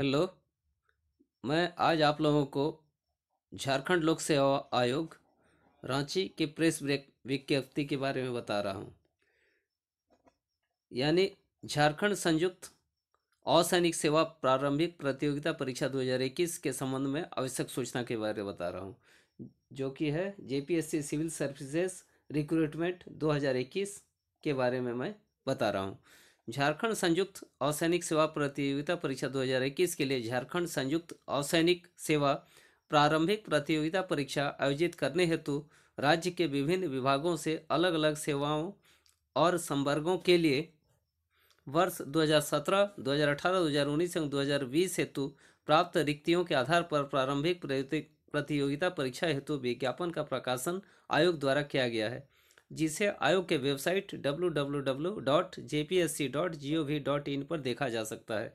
hello मैं आज आप लोगों को झारखंड लोक सेवा आयोग रांची के प्रेस ब्रेक विज्ञप्ति के बारे में बता रहा हूँ यानी झारखंड संयुक्त असैनिक सेवा प्रारंभिक प्रतियोगिता परीक्षा 2021 के संबंध में आवश्यक सूचना के बारे में बता रहा हूँ जो कि है जेपीएससी सिविल सर्विसेज रिक्रूटमेंट 2021 के बारे में मैं बता रहा हूँ झारखंड संयुक्त असैनिक सेवा प्रतियोगिता परीक्षा 2021 के लिए झारखंड संयुक्त असैनिक सेवा प्रारंभिक प्रतियोगिता परीक्षा आयोजित करने हेतु राज्य के विभिन्न विभागों से अलग अलग सेवाओं और संवर्गों के लिए वर्ष 2017, 2018, 2019 एवं 2020 हेतु प्राप्त रिक्तियों के आधार पर प्रारंभिक प्रतियोगिता परीक्षा हेतु विज्ञापन का प्रकाशन आयोग द्वारा किया गया है जिसे आयोग के वेबसाइट www.jpsc.gov.in पर देखा जा सकता है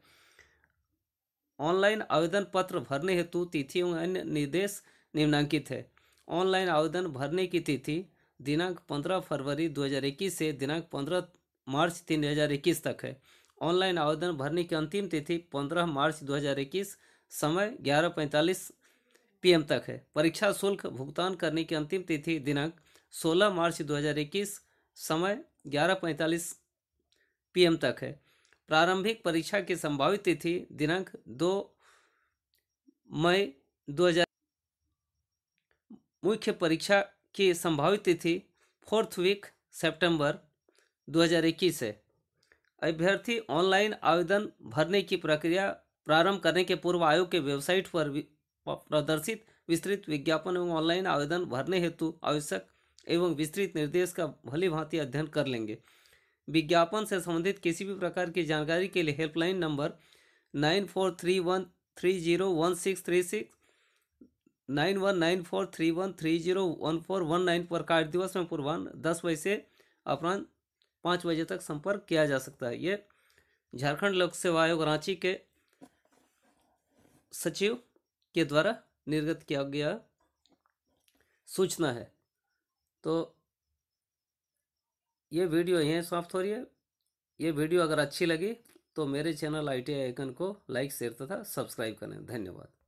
ऑनलाइन आवेदन पत्र भरने हेतु तिथि एवं अन्य निर्देश निम्नांकित है ऑनलाइन आवेदन भरने की तिथि दिनांक 15 फरवरी 2021 से दिनांक 15 मार्च 2021 तक है ऑनलाइन आवेदन भरने की अंतिम तिथि 15 मार्च 2021 समय 11:45 पीएम तक है परीक्षा शुल्क भुगतान करने की अंतिम तिथि दिनांक 16 मार्च 2021 समय 11:45 पीएम तक है प्रारंभिक परीक्षा की संभावित तिथि दिनांक 2 मई 2000 मुख्य परीक्षा की संभावित तिथि फोर्थ वीक सितंबर 2021 है अभ्यर्थी ऑनलाइन आवेदन भरने की प्रक्रिया प्रारंभ करने के पूर्व आयोग के वेबसाइट पर प्रदर्शित विस्तृत विज्ञापन एवं ऑनलाइन आवेदन भरने हेतु आवश्यक एवं विस्तृत निर्देश का भली भांति अध्ययन कर लेंगे विज्ञापन से संबंधित किसी भी प्रकार की जानकारी के लिए helpline number nine four three one three zero one six three six nine one nine four three one three zero one four one nine पर कार्य दिवस में पूर्वान्ह दस बजे से अपराह पाँच बजे तक संपर्क किया जा सकता है ये झारखंड लोक सेवा आयोग रांची के सचिव के द्वारा निर्गत किया गया सूचना है तो ये वीडियो यहीं समाप्त हो रही है ये वीडियो अगर अच्छी लगी तो मेरे चैनल आई टी आइकन को लाइक शेयर तथा सब्सक्राइब करें धन्यवाद